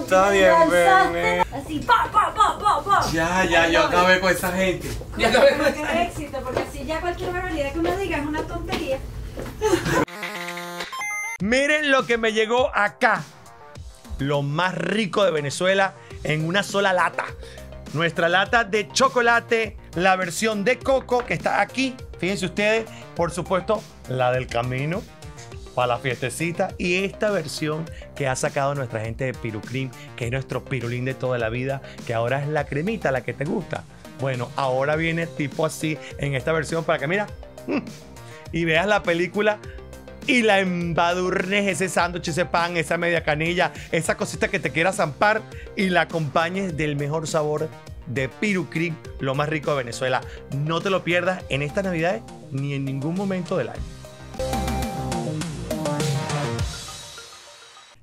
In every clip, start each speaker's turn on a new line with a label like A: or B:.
A: está bien, bebé.
B: Así, pa, pa, pa, pa, pa. Ya,
A: ya, yo acabé con esa gente. Ya acabé con este
B: éxito, porque así ya cualquier barbaridad que me diga es una tontería.
A: Miren lo que me llegó acá. Lo más rico de Venezuela en una sola lata. Nuestra lata de chocolate, la versión de coco que está aquí. Fíjense ustedes, por supuesto, la del camino para la fiestecita y esta versión que ha sacado nuestra gente de Pirucrim, que es nuestro pirulín de toda la vida, que ahora es la cremita la que te gusta. Bueno, ahora viene tipo así en esta versión para que mira mm, y veas la película y la embadurnes ese sándwich, ese pan, esa media canilla, esa cosita que te quieras zampar y la acompañes del mejor sabor de Pirucrim, lo más rico de Venezuela. No te lo pierdas en estas Navidades ni en ningún momento del año.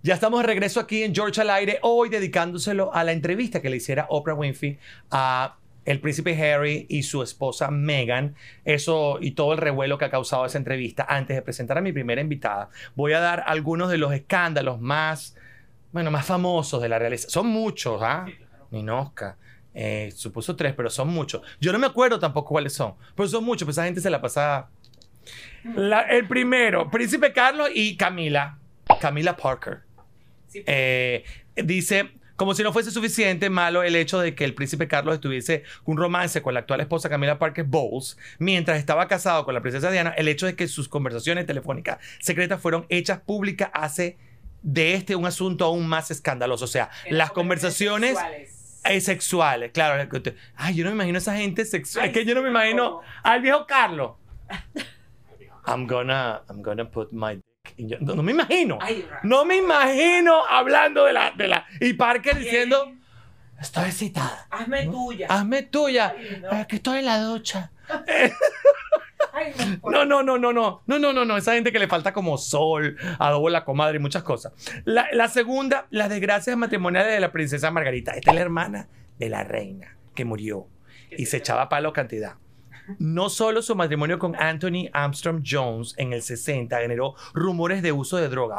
A: Ya estamos de regreso aquí en George al aire, hoy dedicándoselo a la entrevista que le hiciera Oprah Winfrey a el príncipe Harry y su esposa Meghan, eso y todo el revuelo que ha causado esa entrevista. Antes de presentar a mi primera invitada, voy a dar algunos de los escándalos más, bueno, más famosos de la realeza. Son muchos, ¿ah? Minosca. Eh, supuso tres, pero son muchos. Yo no me acuerdo tampoco cuáles son, pero son muchos, pues esa gente se la pasaba. el primero, Príncipe Carlos y Camila, Camila Parker. Eh, dice, como si no fuese suficiente malo el hecho de que el príncipe Carlos estuviese un romance con la actual esposa Camila Parker Bowles, mientras estaba casado con la princesa Diana, el hecho de que sus conversaciones telefónicas secretas fueron hechas públicas hace de este un asunto aún más escandaloso. O sea, las conversaciones eh, sexuales. claro. Ay, yo no me imagino a esa gente sexual. es que yo no me imagino al viejo Carlos. I'm gonna, I'm put my no, me imagino. No me imagino hablando de la. De la y Parker diciendo: Estoy excitada. Hazme tuya. Hazme tuya. que estoy en la ducha. no, no, no, no, no, no, no, no, no, esa gente que le falta como sol, adobo la comadre y muchas cosas. La, la segunda, las desgracias matrimoniales de la princesa Margarita. Esta es la hermana de la reina que murió y se echaba palo cantidad. No solo su matrimonio con Anthony Armstrong Jones en el 60 generó rumores de uso de droga,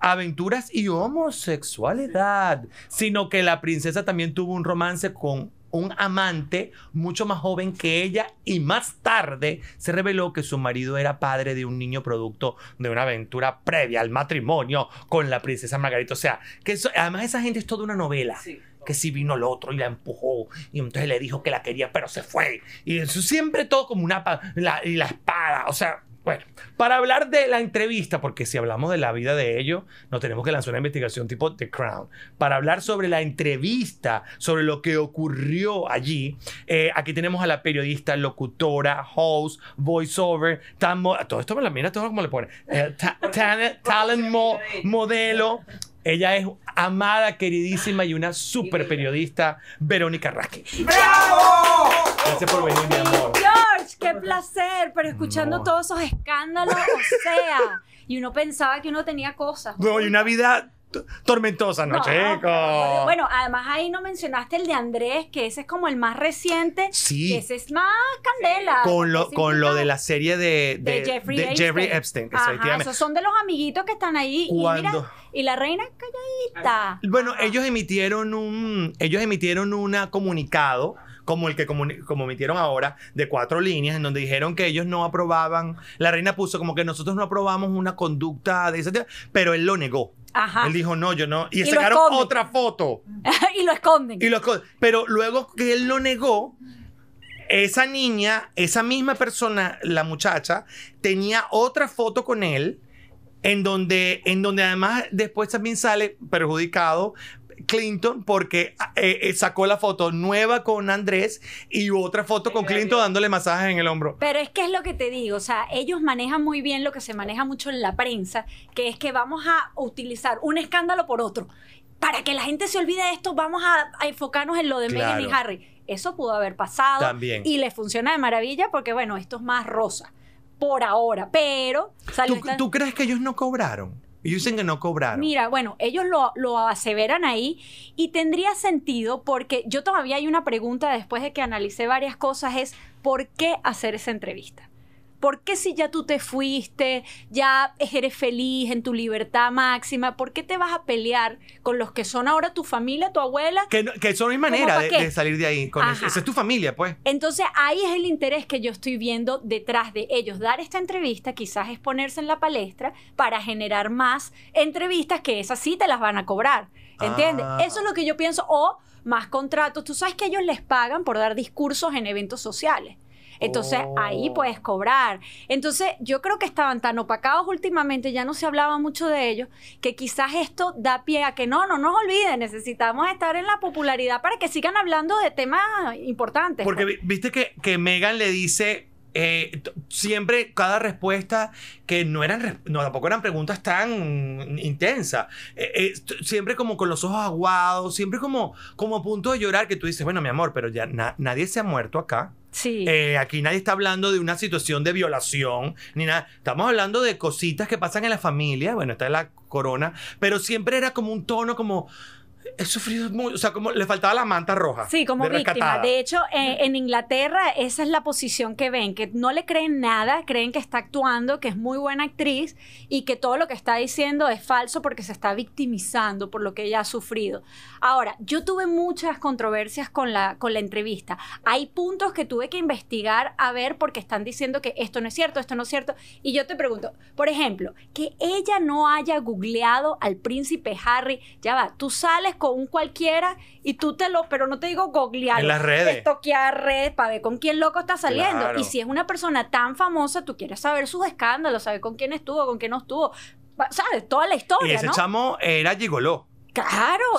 A: aventuras y homosexualidad, sino que la princesa también tuvo un romance con un amante mucho más joven que ella y más tarde se reveló que su marido era padre de un niño producto de una aventura previa al matrimonio con la princesa Margarita. O sea, que además esa gente es toda una novela que si vino el otro y la empujó y entonces le dijo que la quería, pero se fue. Y eso siempre todo como una la, y la espada, o sea, bueno, para hablar de la entrevista, porque si hablamos de la vida de ellos, no tenemos que lanzar una investigación tipo The Crown. Para hablar sobre la entrevista, sobre lo que ocurrió allí, eh, aquí tenemos a la periodista, locutora, host, voiceover, tan todo esto me todo como le eh, talent modelo, ella es amada, queridísima y una super periodista, Verónica Raque.
B: ¡Bravo! Gracias por venir, mi amor. George, qué placer, pero escuchando todos esos escándalos, o sea, y uno pensaba que uno tenía cosas. No, y
A: una vida tormentosa, ¿no, bueno,
B: además ahí no mencionaste el de Andrés, que ese es como el más reciente. Sí. ese es más candela. Con
A: lo, de la serie de, de, Jeffrey, Epstein. Jeffrey esos son
B: de los amiguitos que están ahí. Y, la reina calladita.
A: Bueno, ellos emitieron un, ellos emitieron un comunicado como el que cometieron ahora, de cuatro líneas, en donde dijeron que ellos no aprobaban, la reina puso como que nosotros no aprobamos una conducta de esa tipo, pero él lo negó.
B: Ajá. Él dijo,
A: no, yo no. Y, sacaron otra foto.
B: y lo esconden. Y lo
A: esconden. Pero luego que él lo negó, esa niña, esa misma persona, la muchacha, tenía otra foto con él en donde, en donde además después también sale perjudicado Clinton porque eh, eh, sacó la foto nueva con Andrés y otra foto con Clinton dándole masajes en el hombro.
B: Pero es que es lo que te digo, o sea, ellos manejan muy bien lo que se maneja mucho en la prensa, que es que vamos a utilizar un escándalo por otro. Para que la gente se olvide de esto, vamos a, enfocarnos en lo de Meghan y Harry. Eso pudo haber pasado También. y les funciona de maravilla porque, bueno, esto es más rosa por ahora, pero... ¿Tú
A: crees que ellos no cobraron? Y dicen que no cobraron.
B: Mira, bueno, ellos lo, lo, aseveran ahí y tendría sentido porque yo todavía hay una pregunta después de que analicé varias cosas, es ¿por qué hacer esa entrevista? ¿Por qué si ya tú te fuiste, ya eres feliz en tu libertad máxima, por qué te vas a pelear con los que son ahora tu familia, tu abuela?
A: Que, son eso no hay manera de, salir de ahí. Con eso. Esa es tu familia, pues.
B: Entonces ahí es el interés que yo estoy viendo detrás de ellos. Dar esta entrevista, quizás exponerse en la palestra para generar más entrevistas que esas sí te las van a cobrar. ¿Entiendes? Ah. Eso es lo que yo pienso. O más contratos. Tú sabes que ellos les pagan por dar discursos en eventos sociales. Entonces ahí oh. puedes cobrar. Entonces yo creo que estaban tan opacados últimamente, ya no se hablaba mucho de ellos, que quizás esto da pie a que no, no nos olviden, necesitamos estar en la popularidad para que sigan hablando de temas importantes. Porque pues.
A: viste que, Megan le dice eh, siempre cada respuesta que no eran no tampoco eran preguntas tan intensas eh, eh, siempre como con los ojos aguados siempre como como a punto de llorar que tú dices bueno mi amor pero ya nadie se ha muerto acá eh, aquí nadie está hablando de una situación de violación, ni nada. Estamos hablando de cositas que pasan en la familia. Bueno, está la corona, pero siempre era como un tono como He sufrido mucho, o sea, como le faltaba la manta roja. Sí, como víctima. De
B: hecho, eh, en Inglaterra esa es la posición que ven, que no le creen nada, creen que está actuando, que es muy buena actriz y que todo lo que está diciendo es falso porque se está victimizando por lo que ella ha sufrido. Ahora, yo tuve muchas controversias con la, con la entrevista. Hay puntos que tuve que investigar a ver porque están diciendo que esto no es cierto, esto no es cierto. Y yo te pregunto, por ejemplo, que ella no haya googleado al príncipe Harry, ya va, tú sales con un cualquiera y tú te lo, pero no te digo googlear. En las redes. Estoquear redes para ver con quién loco está saliendo. Y si es una persona tan famosa, tú quieres saber sus escándalos, saber con quién estuvo, con quién no estuvo. ¿Sabes? Toda la historia. Y ese
A: chamo era gigoló.
B: Claro. O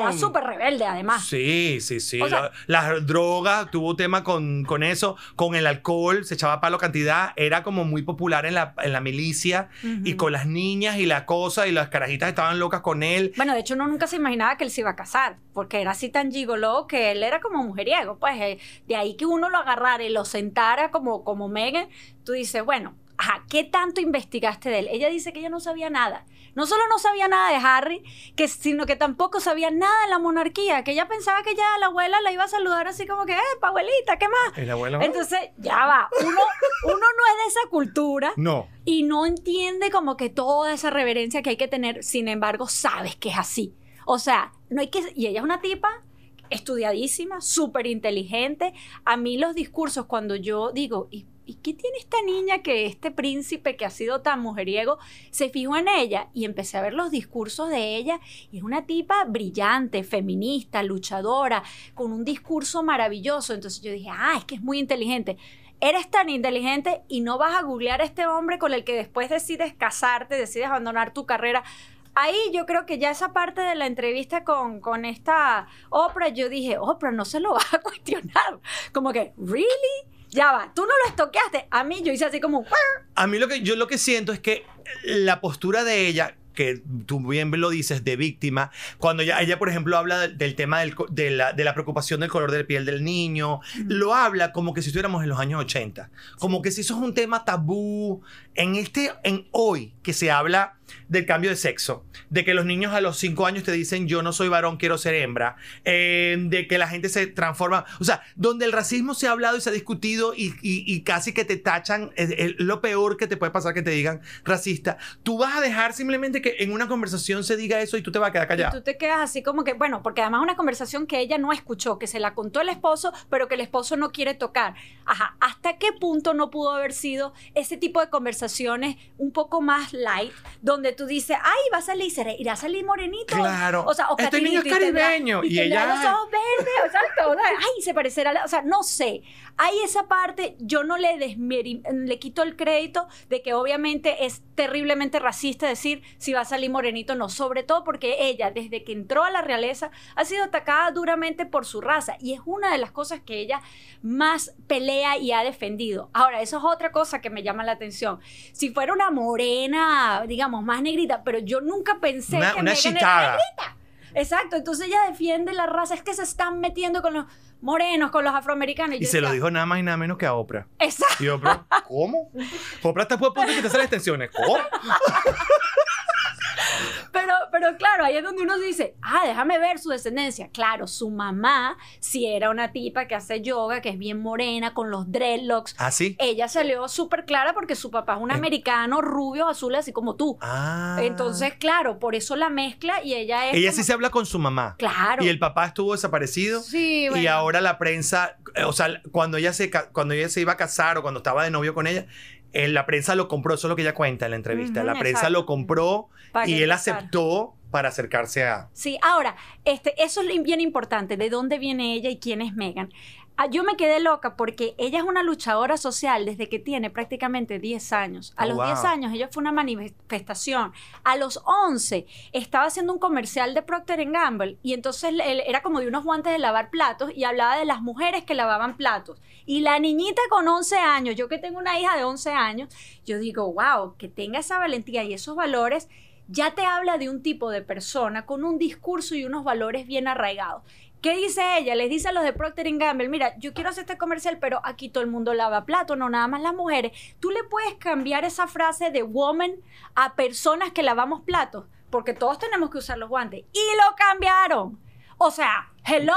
B: Era súper rebelde, además.
A: Sí, sí, sí. las drogas, tuvo tema con, con eso, con el alcohol, se echaba palo cantidad. Era como muy popular en la, milicia y con las niñas y las cosas, y las carajitas estaban locas con él.
B: Bueno, de hecho, uno nunca se imaginaba que él se iba a casar, porque era así tan gigoló que él era como mujeriego. Pues eh, de ahí que uno lo agarrara y lo sentara como, como Megan, tú dices, bueno, ajá, ¿qué tanto investigaste de él? Ella dice que ella no sabía nada. No solo no sabía nada de Harry, sino que tampoco sabía nada de la monarquía, que ella pensaba que ya la abuela la iba a saludar así como que, eh, abuelita, ¿qué más? Entonces, ya va, uno, no es de esa cultura. No. Y no entiende como que toda esa reverencia que hay que tener, sin embargo, sabes que es así. O sea, no hay que... Y ella es una tipa estudiadísima, súper inteligente. A mí los discursos, cuando yo digo, ¿y qué tiene esta niña que este príncipe que ha sido tan mujeriego se fijó en ella? Y empecé a ver los discursos de ella y es una tipa brillante, feminista, luchadora, con un discurso maravilloso. Entonces yo dije, ah, es que es muy inteligente. Eres tan inteligente y no vas a googlear a este hombre con el que después decides casarte, decides abandonar tu carrera ahí yo creo que ya esa parte de la entrevista con, con esta Oprah, yo dije, Oprah, no se lo vas a cuestionar. Como que, ¿really? ya va, tú no lo estoqueaste. A mí yo hice así como... A
A: mí lo que yo lo que siento es que la postura de ella que tú bien lo dices, de víctima, cuando ella, ella por ejemplo, habla del, tema de, la, preocupación del color de piel del niño, lo habla como que si estuviéramos en los años 80, como que si eso es un tema tabú, en este, en hoy que se habla del cambio de sexo, de que los niños a los cinco años te dicen yo no soy varón, quiero ser hembra, eh, de que la gente se transforma, o sea, donde el racismo se ha hablado y se ha discutido y, y, casi que te tachan, lo peor que te puede pasar que te digan racista, tú vas a dejar simplemente que en una conversación se diga eso y tú te vas a quedar callado. tú
B: te quedas así como que, bueno, porque además una conversación que ella no escuchó, que se la contó el esposo, pero que el esposo no quiere tocar. Ajá, ¿hasta qué punto no pudo haber sido ese tipo de conversación? un poco más light, donde tú dices, ay, va a salir, irá a salir morenito. Claro. O sea, o este niño es caribeño. Y, ella. los ojos verdes, exacto. Sea, ay, se parecerá. O sea, no sé. Hay esa parte, yo no le, le quito el crédito de que obviamente es terriblemente racista decir si va a salir morenito o no, sobre todo porque ella desde que entró a la realeza ha sido atacada duramente por su raza y es una de las cosas que ella más pelea y ha defendido. Ahora, eso es otra cosa que me llama la atención. Si fuera una morena, digamos, más negrita, pero yo nunca pensé una, que una negrita. Exacto, entonces ella defiende la raza, es que se están metiendo con los morenos, con los afroamericanos. Y, se lo
A: dijo nada más y nada menos que a Oprah. Exacto. Y Oprah, ¿cómo? Oprah está puesto que te salen extensiones. ¿Cómo?
B: pero claro, ahí es donde uno dice, ah, déjame ver su descendencia. Claro, su mamá si era una tipa que hace yoga, que es bien morena, con los dreadlocks. ¿Ah, ella salió súper clara porque su papá es un em. americano rubio, azul, así como tú. Ah. Entonces, claro, por eso la mezcla y ella es... Ella sí se
A: habla con su mamá. Claro. Y el papá estuvo desaparecido. Sí, bueno. Y ahora la prensa, eh, o sea, cuando ella se, cuando ella se iba a casar o cuando estaba de novio con ella, eh, la prensa lo compró, eso es lo que ella cuenta en la entrevista. la prensa lo compró y él aceptó para acercarse a.
B: Sí, ahora, este, eso es bien importante, de dónde viene ella y quién es Megan. Ah, yo me quedé loca porque ella es una luchadora social desde que tiene prácticamente 10 años. A oh, los 10 años ella fue una manifestación. A los 11 estaba haciendo un comercial de Procter Gamble y entonces era como de unos guantes de lavar platos y hablaba de las mujeres que lavaban platos. Y la niñita con 11 años, yo que tengo una hija de 11 años, yo digo, wow, que tenga esa valentía y esos valores ya te habla de un tipo de persona con un discurso y unos valores bien arraigados. ¿Qué dice ella? Les dice a los de Procter Gamble, mira, yo quiero hacer este comercial, pero aquí todo el mundo lava platos, no nada más las mujeres. Tú le puedes cambiar esa frase de woman a personas que lavamos platos, porque todos tenemos que usar los guantes. Y lo cambiaron. O sea, hello.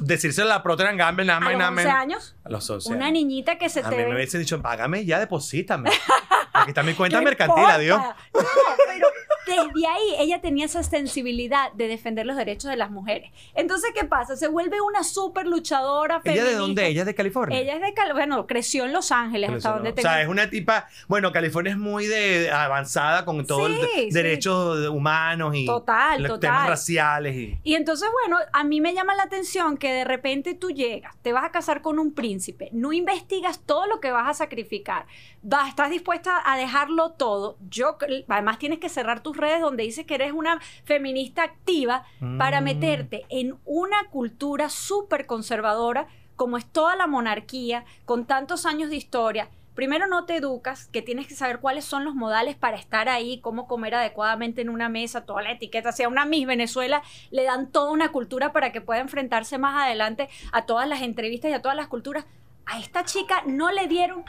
A: Decírselo a la Procter Gamble nada más nada ¿A los 11 años? A los 11 Una
B: niñita que se a me
A: hubiese dicho, págame ya, deposítame. Aquí está mi cuenta mercantil, adiós.
B: No, pero desde ahí ella tenía esa sensibilidad de defender los derechos de las mujeres. Entonces, ¿qué pasa? Se vuelve una súper luchadora feminista. ¿Ella de dónde?
A: ¿Ella es de California? Ella
B: es de California, bueno, creció en Los Ángeles, hasta donde O sea, es
A: una tipa, bueno, California es muy de avanzada con todos los derechos humanos y los temas raciales. Y...
B: y entonces, bueno, a mí me llama la atención que de repente tú llegas, te vas a casar con un príncipe, no investigas todo lo que vas a sacrificar, vas, estás dispuesta a dejarlo todo, yo, además tienes que cerrar tus redes donde dices que eres una feminista activa para mm. meterte en una cultura súper conservadora como es toda la monarquía, con tantos años de historia, primero no te educas, que tienes que saber cuáles son los modales para estar ahí, cómo comer adecuadamente en una mesa, toda la etiqueta, sea una Miss Venezuela, le dan toda una cultura para que pueda enfrentarse más adelante a todas las entrevistas y a todas las culturas a esta chica no le dieron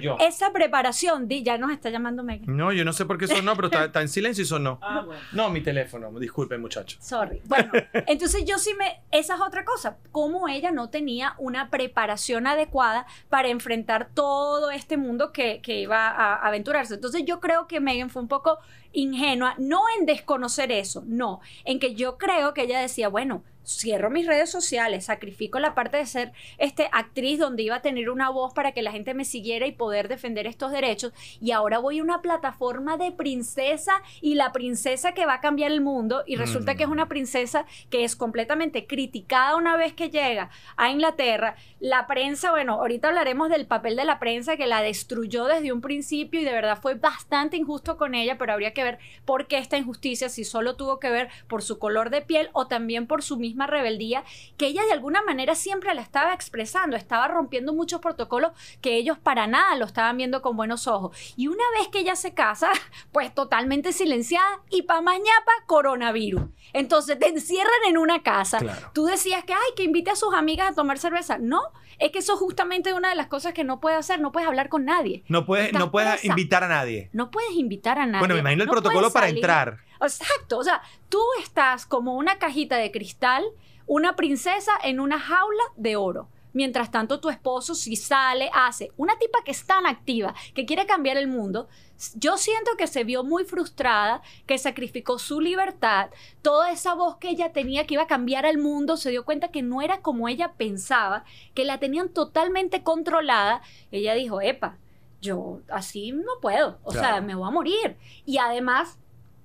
B: yo. esa preparación. Di, ya nos está llamando Megan.
A: No, yo no sé por qué sonó, pero está, en silencio y sonó. Ah, no, mi teléfono, disculpe muchacho.
B: Sorry. Bueno, entonces yo sí me... Esa es otra cosa, cómo ella no tenía una preparación adecuada para enfrentar todo este mundo que, que iba a aventurarse. Entonces yo creo que Megan fue un poco ingenua, no en desconocer eso, no, en que yo creo que ella decía, bueno, cierro mis redes sociales, sacrifico la parte de ser este actriz donde iba a tener una voz para que la gente me siguiera y poder defender estos derechos y ahora voy a una plataforma de princesa y la princesa que va a cambiar el mundo y resulta que es una mm. princesa que es completamente criticada una vez que llega a Inglaterra, la prensa, bueno, ahorita hablaremos del papel de la prensa que la destruyó desde un principio y de verdad fue bastante injusto con ella, pero habría que porque por qué esta injusticia, si solo tuvo que ver por su color de piel o también por su misma rebeldía, que ella de alguna manera siempre la estaba expresando, estaba rompiendo muchos protocolos que ellos para nada lo estaban viendo con buenos ojos. Y una vez que ella se casa, pues totalmente silenciada y pa' mañapa coronavirus. Entonces te encierran en una casa. Tú decías que, ay, que invite a sus amigas a tomar cerveza. No, es que eso justamente es una de las cosas que no puedes hacer, no puedes hablar con nadie.
A: No puedes, no puedes invitar a nadie.
B: No puedes invitar a nadie. Bueno, me imagino el protocolo para entrar. Exacto, o sea, tú estás como una cajita de cristal, una princesa en una jaula de oro. Mientras tanto, tu esposo, si sale, hace. Una tipa que es tan activa, que quiere cambiar el mundo, yo siento que se vio muy frustrada, que sacrificó su libertad, toda esa voz que ella tenía que iba a cambiar el mundo, se dio cuenta que no era como ella pensaba, que la tenían totalmente controlada. Ella dijo, epa, yo así no puedo, o sea, me voy a morir. Y además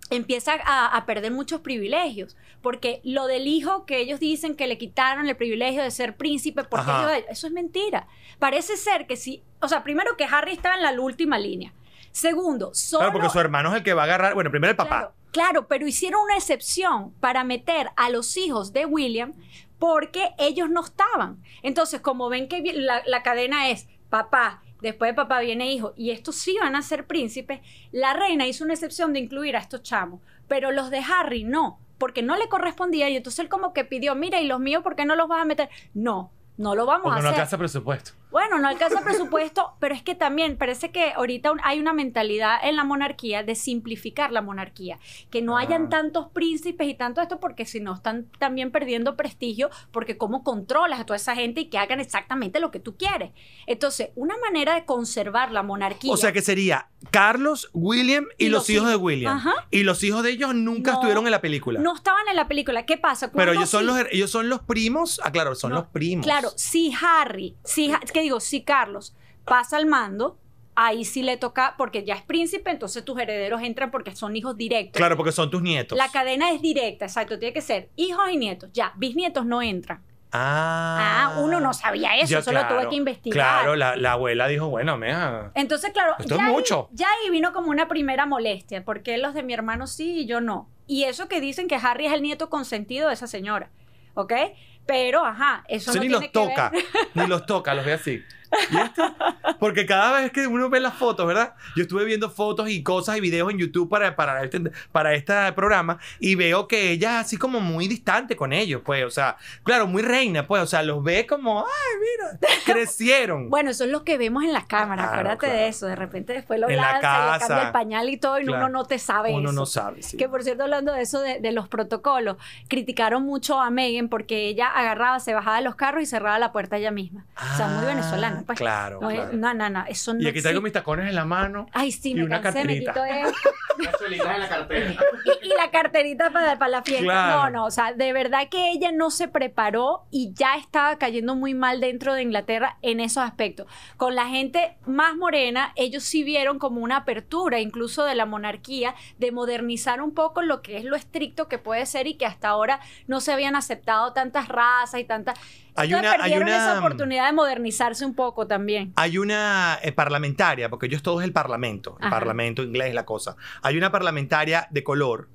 B: empieza a, perder muchos privilegios, porque lo del hijo que ellos dicen que le quitaron el privilegio de ser príncipe, porque eso es mentira. Parece ser que si, o sea, primero que Harry estaba en la última línea. Segundo, solo... Claro, porque su
A: hermano es el que va a agarrar, bueno, primero el papá.
B: Claro, pero hicieron una excepción para meter a los hijos de William porque ellos no estaban. Entonces, como ven que la cadena es papá, después de papá viene hijo, y estos sí van a ser príncipes, la reina hizo una excepción de incluir a estos chamos, pero los de Harry no, porque no le correspondía, y entonces él como que pidió, mira, y los míos, ¿por qué no los vas a meter? No, no lo vamos a no hacer. No hace presupuesto bueno, no alcanza presupuesto, pero es que también parece que ahorita hay una mentalidad en la monarquía de simplificar la monarquía, que no hayan ah. tantos príncipes y tanto esto, porque si no están también perdiendo prestigio, porque cómo controlas a toda esa gente y que hagan exactamente lo que tú quieres. Entonces, una manera de conservar la monarquía. O sea
A: que sería Carlos, William y, los, hijos de William. Y los hijos de ellos nunca estuvieron en la película. No
B: estaban en la película. ¿Qué pasa? Pero ellos son, los,
A: ellos son los primos. Ah, claro, son los primos.
B: Claro, sí, Harry. Sí, eh, Harry digo, si Carlos pasa al mando, ahí sí le toca, porque ya es príncipe, entonces tus herederos entran porque son hijos directos.
A: Claro, porque son tus nietos. La
B: cadena es directa, exacto, tiene que ser hijos y nietos, ya, bisnietos no entran.
A: Ah, ah, uno
B: no sabía eso, solo tuve que investigar. Claro,
A: la, abuela dijo, bueno, mea.
B: Entonces, claro, mucho. ya ahí vino como una primera molestia, porque los de mi hermano sí y yo no. Y eso que dicen que Harry es el nieto consentido de esa señora, ¿ok? Pero, ajá, eso no ni los toca,
A: ni los toca, los ve así. ¿Y esto? Porque cada vez que uno ve las fotos, ¿verdad? Yo estuve viendo fotos y cosas y videos en YouTube para, para, este, para este programa y veo que ella es así como muy distante con ellos, pues, o sea, claro, muy reina, pues, o sea, los ve como, ay, mira, crecieron.
B: bueno, eso es lo que vemos en las cámaras, acuérdate de eso, de repente después lo en casa, y le el pañal y todo y uno no te sabe uno eso. Uno no
A: sabe, Que por cierto,
B: hablando de eso, de los protocolos, criticaron mucho a Megan porque ella agarraba, se bajaba de los carros y cerraba la puerta ella misma. o sea, muy venezolana. Ah, pues. Claro, no, No, no, Y aquí traigo
A: mis tacones en la mano. Ay,
B: sí, y me cansé, me quito Y, la carterita para, para la fiesta. No, no, o sea, de verdad que ella no se preparó y ya estaba cayendo muy mal dentro de Inglaterra en esos aspectos. Con la gente más morena, ellos sí vieron como una apertura incluso de la monarquía, de modernizar un poco lo que es lo estricto que puede ser y que hasta ahora no se habían aceptado tantas y tanta... Hay una, hay una, esa mm, oportunidad de modernizarse un poco también.
A: Hay una eh, parlamentaria, porque ellos todos el parlamento, el parlamento inglés, es la cosa. Hay una parlamentaria de color,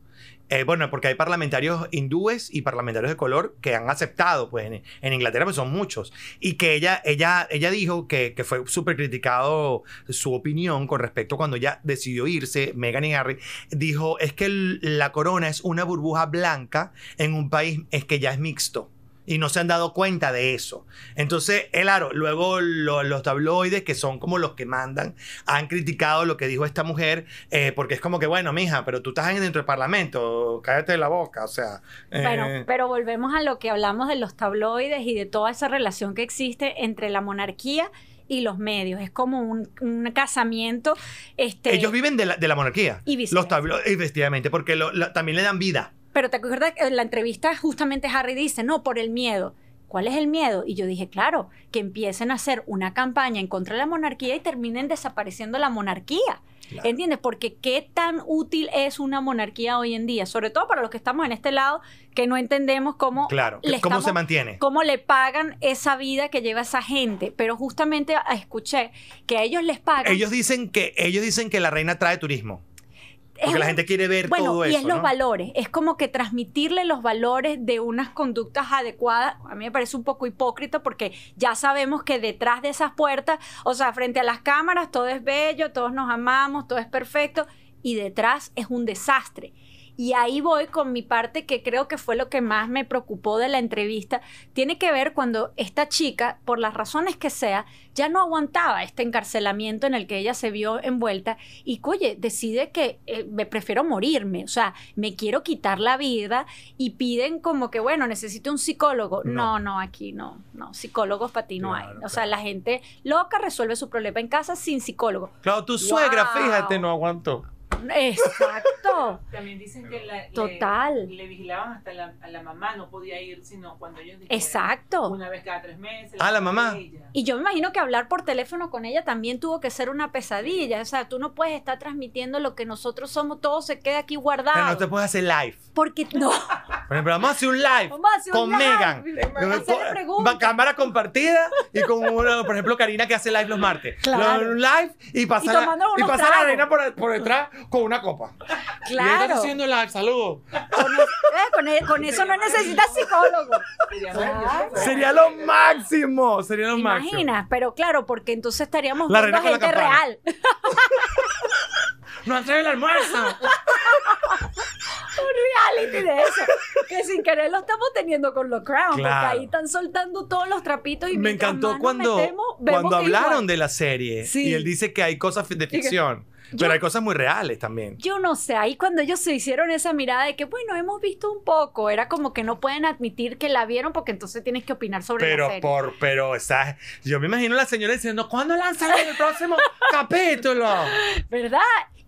A: eh, bueno, porque hay parlamentarios hindúes y parlamentarios de color que han aceptado, pues en, Inglaterra pues son muchos, y que ella, ella, ella dijo que, fue súper criticado su opinión con respecto cuando ella decidió irse, Meghan y Harry, dijo, es que la corona es una burbuja blanca en un país es que ya es mixto y no se han dado cuenta de eso. Entonces, aro luego los tabloides, que son como los que mandan, han criticado lo que dijo esta mujer, eh, porque es como que, bueno, mija, pero tú estás dentro del Parlamento, cállate de la boca, o sea. Eh, bueno,
B: pero volvemos a lo que hablamos de los tabloides y de toda esa relación que existe entre la monarquía y los medios. Es como un, casamiento. Este, Ellos
A: viven de la, monarquía. Y los tabloides, efectivamente, porque también le dan vida.
B: Pero te acuerdas que en la entrevista justamente Harry dice, no, por el miedo. ¿Cuál es el miedo? Y yo dije, claro, que empiecen a hacer una campaña en contra de la monarquía y terminen desapareciendo la monarquía. ¿Entiendes? Porque qué tan útil es una monarquía hoy en día, sobre todo para los que estamos en este lado, que no entendemos cómo, claro, cómo se mantiene. Cómo le pagan esa vida que lleva esa gente. Pero justamente ah, escuché que ellos les pagan. Ellos
A: dicen que, ellos dicen que la reina trae turismo la gente quiere ver todo eso. Y es los
B: valores. Es como que transmitirle los valores de unas conductas adecuadas. A mí me parece un poco hipócrita porque ya sabemos que detrás de esas puertas, o sea, frente a las cámaras, todo es bello, todos nos amamos, todo es perfecto. Y detrás es un desastre. Y ahí voy con mi parte que creo que fue lo que más me preocupó de la entrevista. Tiene que ver cuando esta chica, por las razones que sea, ya no aguantaba este encarcelamiento en el que ella se vio envuelta y, oye, decide que eh, me prefiero morirme, o sea, me quiero quitar la vida y piden como que, bueno, necesito un psicólogo. No, no, aquí no, no, psicólogos para ti no hay. O sea, la gente loca resuelve su problema en casa sin psicólogo. Claro, tu suegra, fíjate, no aguantó. Exacto. También dicen que la, Total. Le, vigilaban hasta la, a la mamá, no podía ir sino cuando ellos dijeron, Exacto. Una vez cada tres meses. A ah, la mamá. Y yo me imagino que hablar por teléfono con ella también tuvo que ser una pesadilla. O sea, tú no puedes estar transmitiendo lo que nosotros somos, todo se queda aquí guardado. Pero no te
A: puedes hacer live. Porque no. Por ejemplo, vamos a hacer un live hacer con un Megan. Live. cámara compartida y con una, por ejemplo, Karina que hace live los martes. Claro. un live y pasar, y la, pasar la arena por detrás con una copa. Claro.
B: Y estás haciendo
A: el saludo. Con,
B: eh, e, con, eso no necesitas psicólogo.
A: Sería lo máximo. Sería lo máximo.
B: Imaginas, pero claro, porque entonces estaríamos la gente real.
A: no traído la almuerzo.
B: un reality de eso. Que sin querer lo estamos teniendo con los crowns. Porque ahí están soltando todos los trapitos y me encantó cuando, cuando hablaron
A: de la serie. Y él dice que hay cosas de ficción. Pero hay cosas muy reales también.
B: Yo no sé, ahí cuando ellos se hicieron esa mirada de que, bueno, hemos visto un poco, era como que no pueden admitir que la vieron porque entonces tienes que opinar sobre pero,
A: Por, pero, sea, yo me imagino a la señora diciendo, ¿cuándo lanzan el próximo capítulo?
B: ¿Verdad?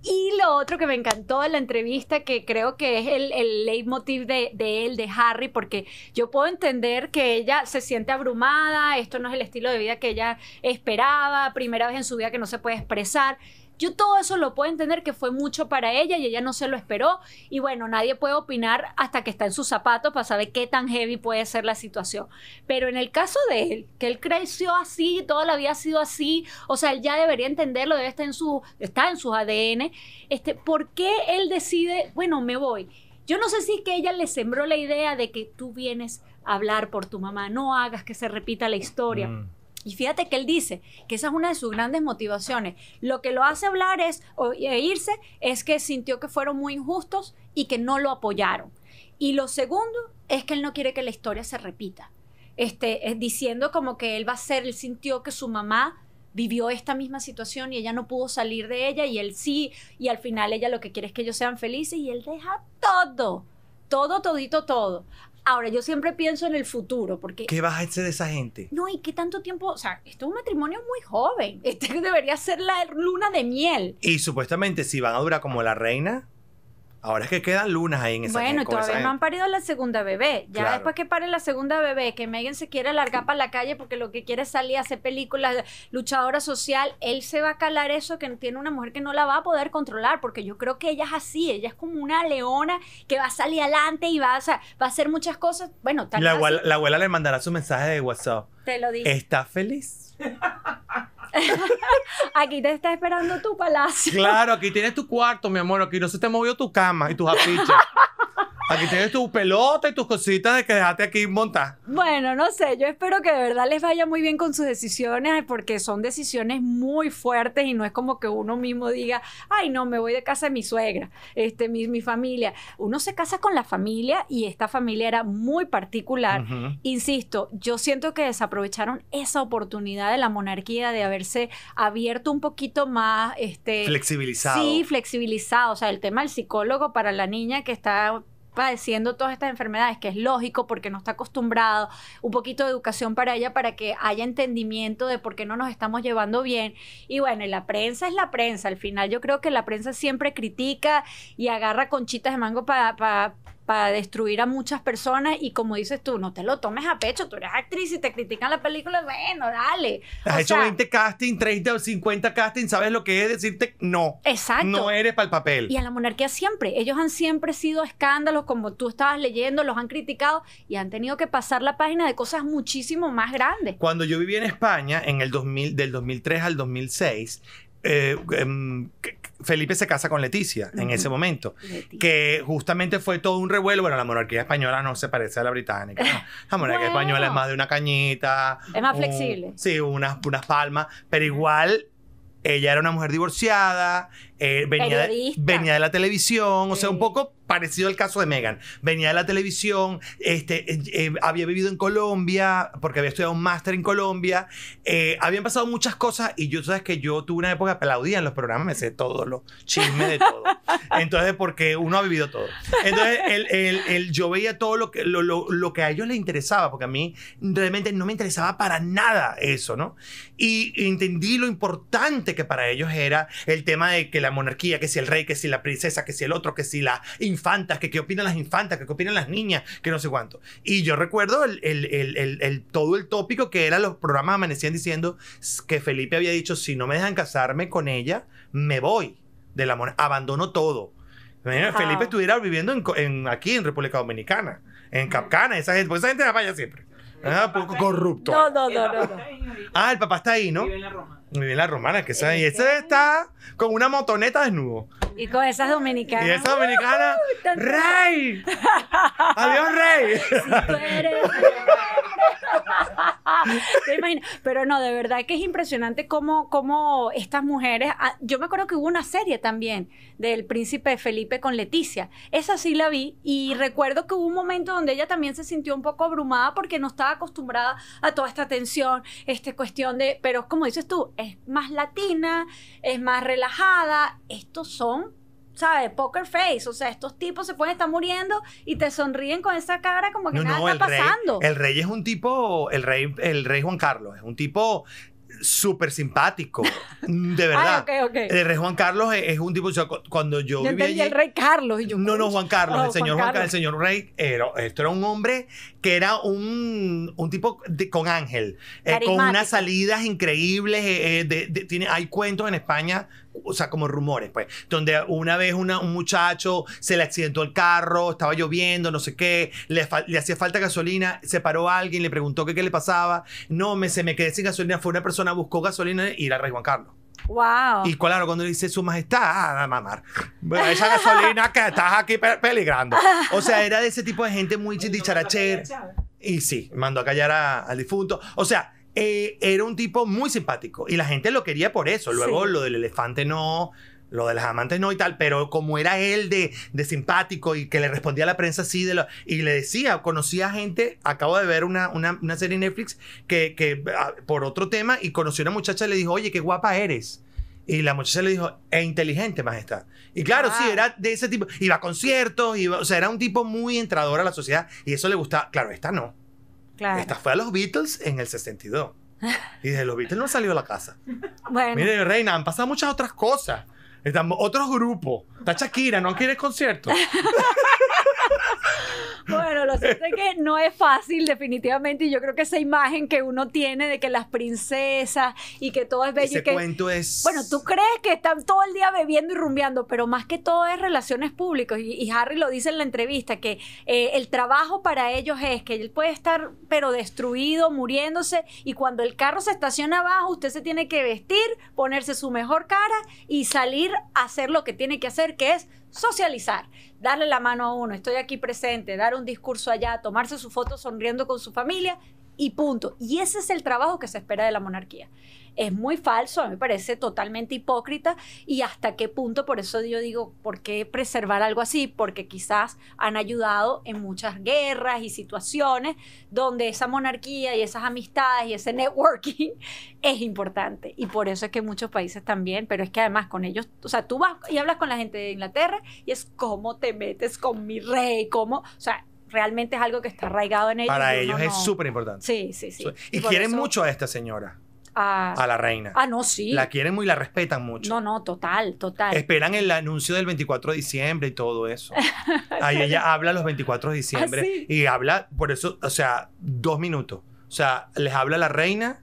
B: Y lo otro que me encantó de la entrevista, que creo que es el, el leitmotiv de, de, él, de Harry, porque yo puedo entender que ella se siente abrumada, esto no es el estilo de vida que ella esperaba, primera vez en su vida que no se puede expresar, yo todo eso lo puedo entender que fue mucho para ella y ella no se lo esperó. Y bueno, nadie puede opinar hasta que está en sus zapatos para saber qué tan heavy puede ser la situación. Pero en el caso de él, que él creció así, toda la vida ha sido así, o sea, él ya debería entenderlo, debe estar en su, está en sus ADN. Este, ¿Por qué él decide, bueno, me voy? Yo no sé si es que ella le sembró la idea de que tú vienes a hablar por tu mamá, no hagas que se repita la historia. Mm. Y fíjate que él dice que esa es una de sus grandes motivaciones. Lo que lo hace hablar es o e irse es que sintió que fueron muy injustos y que no lo apoyaron. Y lo segundo es que él no quiere que la historia se repita. Este, es diciendo como que él va a ser, él sintió que su mamá vivió esta misma situación y ella no pudo salir de ella y él sí, y al final ella lo que quiere es que ellos sean felices y él deja todo, todo, todito, todo. Ahora, yo siempre pienso en el futuro, porque... ¿Qué
A: vas a hacer de esa gente?
B: No, y qué tanto tiempo, o sea, esto es un matrimonio muy joven, este debería ser la luna de miel.
A: Y supuestamente si van a durar como la reina, Ahora es que quedan lunas ahí en esa Bueno, eh, todavía no han
B: parido la segunda bebé. Ya después que pare la segunda bebé, que Megan se quiere largar para la calle porque lo que quiere es salir a hacer películas, luchadora social, él se va a calar eso que tiene una mujer que no la va a poder controlar, porque yo creo que ella es así, ella es como una leona que va a salir adelante y va, a, va a hacer muchas cosas. Bueno, la, abuela,
A: le mandará su mensaje de WhatsApp.
B: Te lo digo. ¿Está
A: feliz?
B: aquí te está esperando tu palacio. Claro,
A: aquí tienes tu cuarto, mi amor. Aquí no se te movió tu cama y tus afiches. Aquí tienes tu pelota y tus cositas de que dejaste aquí montar.
B: Bueno, no sé, yo espero que de verdad les vaya muy bien con sus decisiones, porque son decisiones muy fuertes y no es como que uno mismo diga, ay, no, me voy de casa de mi suegra, este, mi, mi familia. Uno se casa con la familia y esta familia era muy particular. Insisto, yo siento que desaprovecharon esa oportunidad de la monarquía de haberse abierto un poquito más. Este, flexibilizado. Sí, flexibilizado. O sea, el tema del psicólogo para la niña que está padeciendo todas estas enfermedades, que es lógico porque no está acostumbrado, un poquito de educación para ella para que haya entendimiento de por qué no nos estamos llevando bien. Y bueno, la prensa es la prensa, al final yo creo que la prensa siempre critica y agarra conchitas de mango para para destruir a muchas personas y como dices tú, no te lo tomes a pecho, tú eres actriz y te critican la película, bueno, dale. Has hecho 20
A: castings, 30 o 50 castings, ¿sabes lo que es decirte no?
B: Exacto. No eres
A: para el papel. Y en la
B: monarquía siempre, ellos han siempre sido escándalos, como tú estabas leyendo, los han criticado y han tenido que pasar la página de cosas muchísimo más grandes.
A: Cuando yo viví en España, en el 2000, del 2003 al 2006, eh, eh, Felipe se casa con Leticia en ese momento, que justamente fue todo un revuelo. Bueno, la monarquía española no se parece a la británica. La monarquía española es más de una cañita.
B: Es más flexible.
A: Sí, unas, palmas, pero igual ella era una mujer divorciada, eh, venía, de, la televisión, o sea, un poco parecido al caso de Megan. Venía de la televisión, este, eh, eh, había vivido en Colombia, porque había estudiado un máster en Colombia, eh, habían pasado muchas cosas y yo, sabes que yo tuve una época que aplaudía en los programas, me sé todos los chismes de todo. Entonces, porque uno ha vivido todo. Entonces, el, yo veía todo lo que, lo, lo, que a ellos les interesaba, porque a mí realmente no me interesaba para nada eso, ¿no? Y entendí lo importante que para ellos era el tema de que la monarquía, que si el rey, que si la princesa, que si el otro, que si la infantas, que qué opinan las infantas, que qué opinan las niñas, que no sé cuánto. Y yo recuerdo el, todo el tópico que era los programas amanecían diciendo que Felipe había dicho, si no me dejan casarme con ella, me voy de la moneda, abandono todo. Felipe estuviera viviendo en, aquí en República Dominicana, en Capcana, esa gente, pues esa gente la falla siempre. Ah, poco corrupto. No, no, no, no, Ah, el papá está ahí, ¿no? Y la romana que está y Ese está con una motoneta desnudo.
B: Y con esas dominicanas. Y esas dominicanas. Uh, ¡Rey!
A: ¡Adiós, Rey!
B: Pero no, de verdad que es impresionante cómo, cómo estas mujeres. Ah, yo me acuerdo que hubo una serie también del príncipe Felipe con Leticia. Esa sí la vi y ah. recuerdo que hubo un momento donde ella también se sintió un poco abrumada porque no estaba acostumbrada a toda esta tensión, esta cuestión de. Pero como dices tú, es más latina, es más relajada. Estos son ¿sabes? Poker face. O sea, estos tipos se pueden estar muriendo y te sonríen con esa cara como que nada está pasando. el
A: rey es un tipo, el rey, el rey Juan Carlos, es un tipo súper simpático, de ah, verdad. El rey Juan Carlos es, un tipo, cuando yo, vivía el rey
B: Carlos. Y yo, no, no, Juan Carlos, el oh, señor Juan el
A: señor rey, era, esto era un hombre que era un, un tipo de, con ángel, eh, con unas salidas increíbles, eh, eh, tiene, hay cuentos en España o sea, como rumores, pues, donde una vez un muchacho se le accidentó el carro, estaba lloviendo, no sé qué, le, hacía falta gasolina, se paró alguien, le preguntó qué, le pasaba, no, me, se me quedé sin gasolina, fue una persona, buscó gasolina y la rey Juan Carlos.
B: Wow. Y
A: claro, cuando le dice su majestad, ah, mamar, esa gasolina que estás aquí peligrando. O sea, era de ese tipo de gente muy dicharachera. Y sí, mandó a callar al difunto. O sea, eh, era un tipo muy simpático y la gente lo quería por eso. Luego lo del elefante no, lo de las amantes no y tal, pero como era él de, simpático y que le respondía a la prensa así de y le decía, conocía gente, acabo de ver una, una, serie en Netflix que, ah, por otro tema y conoció a una muchacha y le dijo, oye, qué guapa eres. Y la muchacha le dijo, e inteligente, majestad. Y claro, sí, era de ese tipo. Iba a conciertos, o sea, era un tipo muy entrador a la sociedad y eso le gustaba. Claro, esta no. Esta fue a los Beatles en el 62. Y desde los Beatles no salió a la casa. Bueno. Mire, Reina, han pasado muchas otras cosas. estamos otros grupos. Está Shakira, no quiere concierto.
B: lo cierto es que no es fácil, definitivamente. Y yo creo que esa imagen que uno tiene de que las princesas y que todo es bello. que, es. Bueno, tú crees que están todo el día bebiendo y rumbeando, pero más que todo es relaciones públicas. Y, Harry lo dice en la entrevista, que eh, el trabajo para ellos es que él puede estar, pero destruido, muriéndose. Y cuando el carro se estaciona abajo, usted se tiene que vestir, ponerse su mejor cara y salir a hacer lo que tiene que hacer, que es socializar, darle la mano a uno, estoy aquí presente, dar un discurso allá, tomarse su foto sonriendo con su familia y punto. Y ese es el trabajo que se espera de la monarquía es muy falso, a mí me parece totalmente hipócrita y hasta qué punto, por eso yo digo, ¿por qué preservar algo así? Porque quizás han ayudado en muchas guerras y situaciones donde esa monarquía y esas amistades y ese networking es importante y por eso es que muchos países también, pero es que además con ellos, o sea, tú vas y hablas con la gente de Inglaterra y es cómo te metes con mi rey, cómo, o sea, realmente es algo que está arraigado en ellos. Para ellos es súper importante. Sí, sí, sí. Y, quieren mucho
A: a esta señora a, la reina. Ah, no, sí. La quieren muy y la respetan mucho. No,
B: no, total, total. Esperan
A: el anuncio del 24 de diciembre y todo eso. Ahí ella habla los 24 de ah, diciembre y habla, por eso, o sea, dos minutos. O sea, les habla la reina.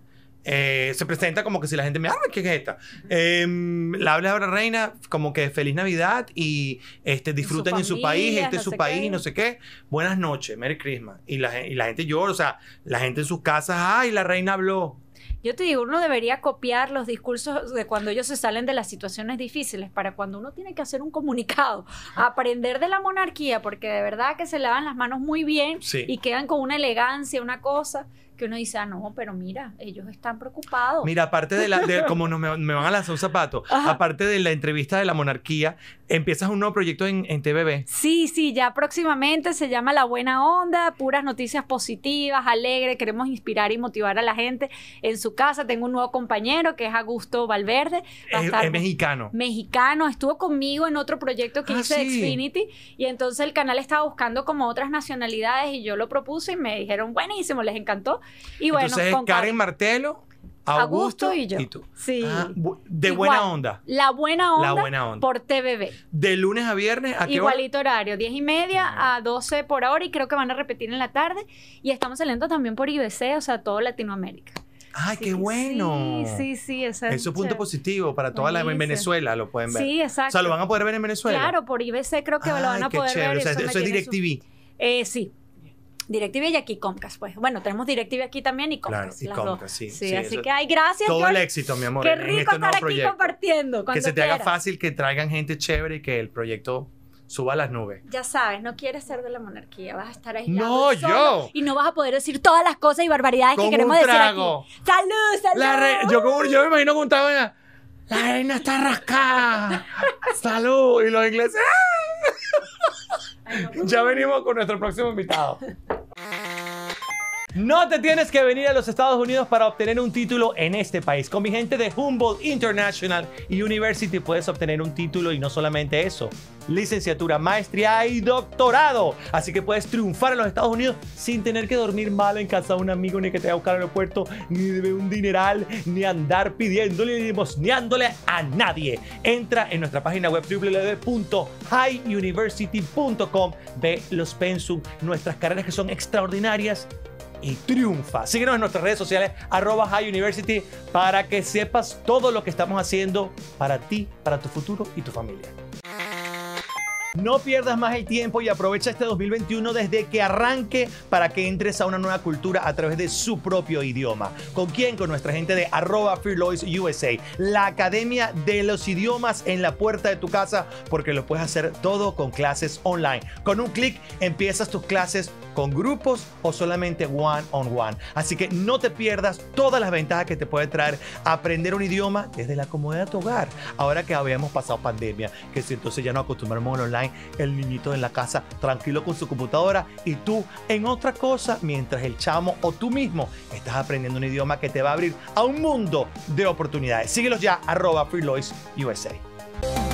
A: Eh, se presenta como que si la gente me, ah, ¿qué es esta? Em, la habla ahora reina, como que feliz Navidad y este, disfruten en su país, este es su país, no sé qué. Buenas noches, Merry Christmas. Y la, y la gente llora, o sea, la gente en sus casas, ay, la reina habló.
B: Yo te digo, uno debería copiar los discursos de cuando ellos se salen de las situaciones difíciles para cuando uno tiene que hacer un comunicado, aprender de la monarquía, porque de verdad que se lavan las manos muy bien y quedan con una elegancia, una cosa que uno dice, ah, no, pero mira, ellos están preocupados. Mira, aparte de la, como
A: no me, van a lanzar un zapato, aparte de la entrevista de la monarquía, empiezas un nuevo proyecto en, en TVB.
B: Sí, sí, ya próximamente se llama La Buena Onda, puras noticias positivas, alegre, queremos inspirar y motivar a la gente en su casa. Tengo un nuevo compañero que es Augusto Valverde. Es, mexicano. Mexicano, estuvo conmigo en otro proyecto que ah, hice Xfinity y entonces el canal estaba buscando como otras nacionalidades y yo lo propuse y me dijeron, buenísimo, les encantó. Y bueno, Entonces, con
A: Karen, Martelo. Augusto, y yo. Sí. Ah, de buena onda.
B: La buena onda. La buena onda. Por TVB.
A: De lunes a viernes. ¿a Igualito
B: horario. 10 y media a 12 por hora y creo que van a repetir en la tarde. Y estamos saliendo también por IBC, o sea, todo Latinoamérica.
A: ¡Ay, qué bueno! Sí,
B: sí, sí. Eso es un punto
A: positivo para toda la en Venezuela, lo pueden ver. O sea, lo van a poder ver en Venezuela. Claro,
B: por IBC creo que lo van a poder ver. O eso, es DirecTV. Eh, sí. Directive y aquí Comcast. Pues bueno, tenemos Directive aquí también y Comcast. Claro, y Sí, sí, Así que, hay gracias. Todo el
A: éxito, mi amor. Qué rico este estar aquí
B: compartiendo. Que se te haga fácil,
A: que traigan gente chévere y que el proyecto suba a las nubes.
B: Ya sabes, no quieres ser de la monarquía, vas a estar ahí. No, yo. Y no vas a poder decir todas las cosas y barbaridades que queremos decir aquí. ¡Salud, salud!
A: yo, yo me imagino que La reina
B: está rascada.
A: ¡Salud! Y los ingleses. ¡ah! ya venimos con nuestro próximo invitado. No te tienes que venir a los Estados Unidos para obtener un título en este país. Con mi gente de Humboldt International University puedes obtener un título y no solamente eso, licenciatura, maestría y doctorado. Así que puedes triunfar en los Estados Unidos sin tener que dormir mal en casa de un amigo, ni que te vaya a buscar al aeropuerto, ni debe un dineral, ni andar pidiéndole, ni limosneándole a nadie. Entra en nuestra página web www.highuniversity.com, ve los pensum, nuestras carreras que son extraordinarias y triunfa. Síguenos en nuestras redes sociales, arroba High University, para que sepas todo lo que estamos haciendo para ti, para tu futuro y tu familia. No pierdas más el tiempo y aprovecha este 2021 desde que arranque para que entres a una nueva cultura a través de su propio idioma. ¿Con quién? Con nuestra gente de arroba USA, la academia de los idiomas en la puerta de tu casa, porque lo puedes hacer todo con clases online. Con un clic empiezas tus clases con grupos o solamente one on one. Así que no te pierdas todas las ventajas que te puede traer aprender un idioma desde la comodidad de tu hogar. Ahora que habíamos pasado pandemia, que si entonces ya nos acostumbramos al online, el niñito en la casa tranquilo con su computadora y tú en otra cosa mientras el chamo o tú mismo estás aprendiendo un idioma que te va a abrir a un mundo de oportunidades. Síguelos ya, arroba USA.